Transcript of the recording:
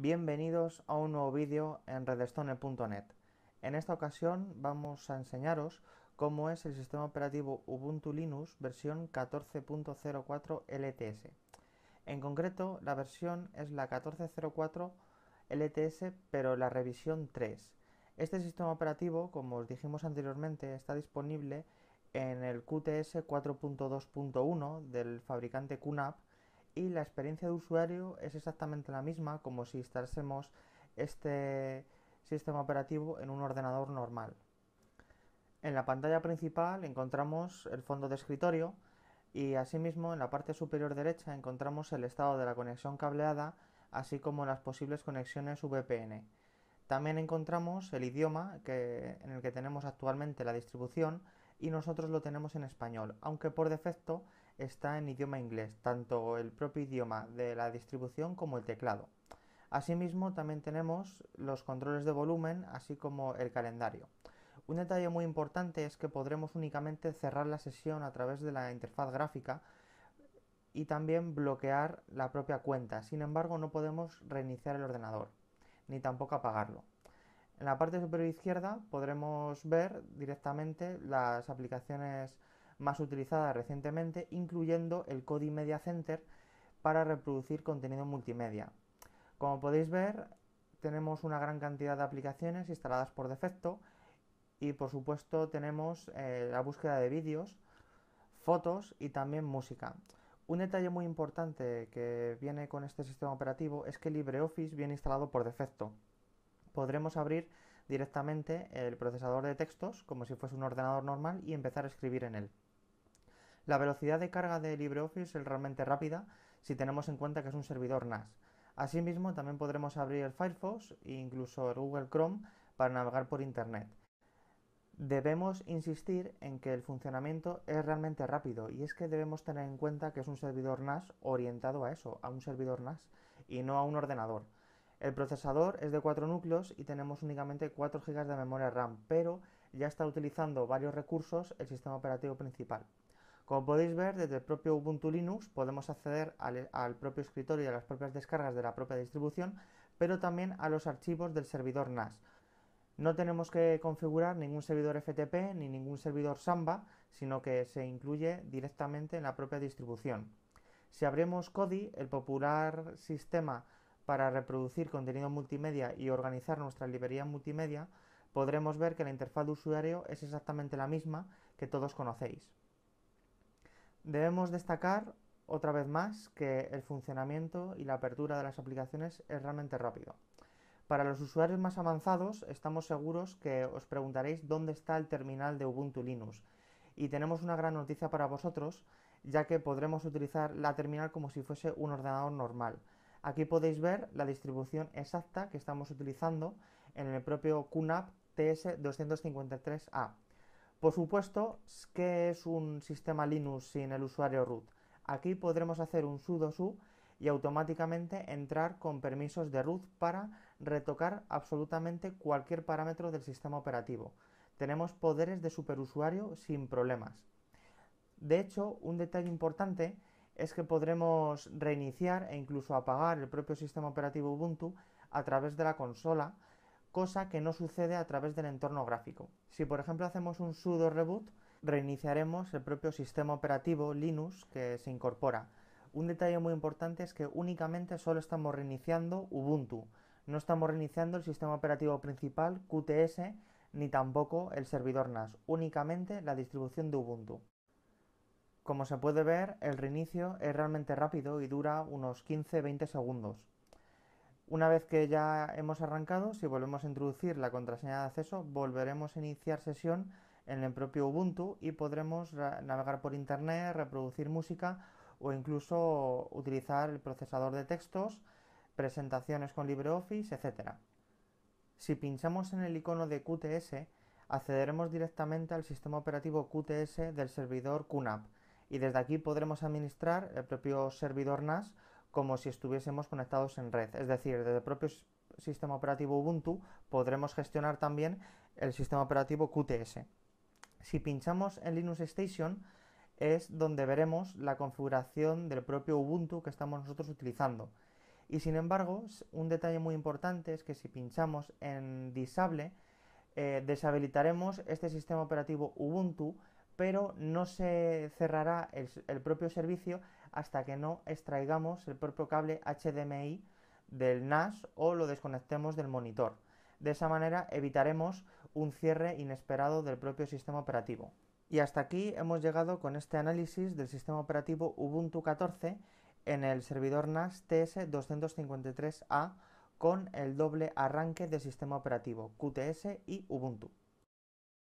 Bienvenidos a un nuevo vídeo en redstone.net. En esta ocasión vamos a enseñaros cómo es el sistema operativo Ubuntu Linux versión 14.04 LTS. En concreto, la versión es la 14.04 LTS, pero la revisión 3. Este sistema operativo, como os dijimos anteriormente, está disponible en el QTS 4.2.1 del fabricante QNAP y la experiencia de usuario es exactamente la misma como si instalásemos este sistema operativo en un ordenador normal. En la pantalla principal encontramos el fondo de escritorio y asimismo en la parte superior derecha encontramos el estado de la conexión cableada así como las posibles conexiones VPN. También encontramos el idioma en el que tenemos actualmente la distribución y nosotros lo tenemos en español, aunque por defecto está en idioma inglés, tanto el propio idioma de la distribución como el teclado. Asimismo, también tenemos los controles de volumen, así como el calendario. Un detalle muy importante es que podremos únicamente cerrar la sesión a través de la interfaz gráfica y también bloquear la propia cuenta. Sin embargo, no podemos reiniciar el ordenador, ni tampoco apagarlo. En la parte superior izquierda podremos ver directamente las aplicaciones más utilizada recientemente, incluyendo el Kodi Media Center para reproducir contenido multimedia. Como podéis ver, tenemos una gran cantidad de aplicaciones instaladas por defecto y por supuesto tenemos eh, la búsqueda de vídeos, fotos y también música. Un detalle muy importante que viene con este sistema operativo es que LibreOffice viene instalado por defecto. Podremos abrir directamente el procesador de textos como si fuese un ordenador normal y empezar a escribir en él. La velocidad de carga de LibreOffice es realmente rápida si tenemos en cuenta que es un servidor NAS. Asimismo, también podremos abrir el Firefox e incluso el Google Chrome para navegar por Internet. Debemos insistir en que el funcionamiento es realmente rápido y es que debemos tener en cuenta que es un servidor NAS orientado a eso, a un servidor NAS y no a un ordenador. El procesador es de cuatro núcleos y tenemos únicamente 4 GB de memoria RAM, pero ya está utilizando varios recursos el sistema operativo principal. Como podéis ver, desde el propio Ubuntu Linux podemos acceder al, propio escritorio y a las propias descargas de la propia distribución, pero también a los archivos del servidor NAS. No tenemos que configurar ningún servidor FTP ni ningún servidor Samba, sino que se incluye directamente en la propia distribución. Si abrimos Kodi, el popular sistema para reproducir contenido multimedia y organizar nuestra librería multimedia, podremos ver que la interfaz de usuario es exactamente la misma que todos conocéis. Debemos destacar otra vez más que el funcionamiento y la apertura de las aplicaciones es realmente rápido. Para los usuarios más avanzados estamos seguros que os preguntaréis dónde está el terminal de Ubuntu Linux y tenemos una gran noticia para vosotros ya que podremos utilizar la terminal como si fuese un ordenador normal. Aquí podéis ver la distribución exacta que estamos utilizando en el propio QNAP TS253A. Por supuesto, ¿qué es un sistema Linux sin el usuario root? Aquí podremos hacer un sudo su y automáticamente entrar con permisos de root para retocar absolutamente cualquier parámetro del sistema operativo. Tenemos poderes de superusuario sin problemas. De hecho, un detalle importante es que podremos reiniciar e incluso apagar el propio sistema operativo Ubuntu a través de la consola cosa que no sucede a través del entorno gráfico. Si por ejemplo hacemos un sudo reboot, reiniciaremos el propio sistema operativo Linux que se incorpora. Un detalle muy importante es que únicamente solo estamos reiniciando Ubuntu, no estamos reiniciando el sistema operativo principal QTS ni tampoco el servidor NAS, únicamente la distribución de Ubuntu. Como se puede ver, el reinicio es realmente rápido y dura unos 15-20 segundos. Una vez que ya hemos arrancado, si volvemos a introducir la contraseña de acceso, volveremos a iniciar sesión en el propio Ubuntu y podremos navegar por Internet, reproducir música o incluso utilizar el procesador de textos, presentaciones con LibreOffice, etc. Si pinchamos en el icono de QTS, accederemos directamente al sistema operativo QTS del servidor QNAP y desde aquí podremos administrar el propio servidor NAS como si estuviésemos conectados en red. Es decir, desde el propio sistema operativo Ubuntu podremos gestionar también el sistema operativo QTS. Si pinchamos en Linux Station es donde veremos la configuración del propio Ubuntu que estamos nosotros utilizando. Y sin embargo, un detalle muy importante es que si pinchamos en Disable, eh, deshabilitaremos este sistema operativo Ubuntu pero no se cerrará el, propio servicio hasta que no extraigamos el propio cable HDMI del NAS o lo desconectemos del monitor. De esa manera evitaremos un cierre inesperado del propio sistema operativo. Y hasta aquí hemos llegado con este análisis del sistema operativo Ubuntu 14 en el servidor NAS TS253A con el doble arranque del sistema operativo QTS y Ubuntu.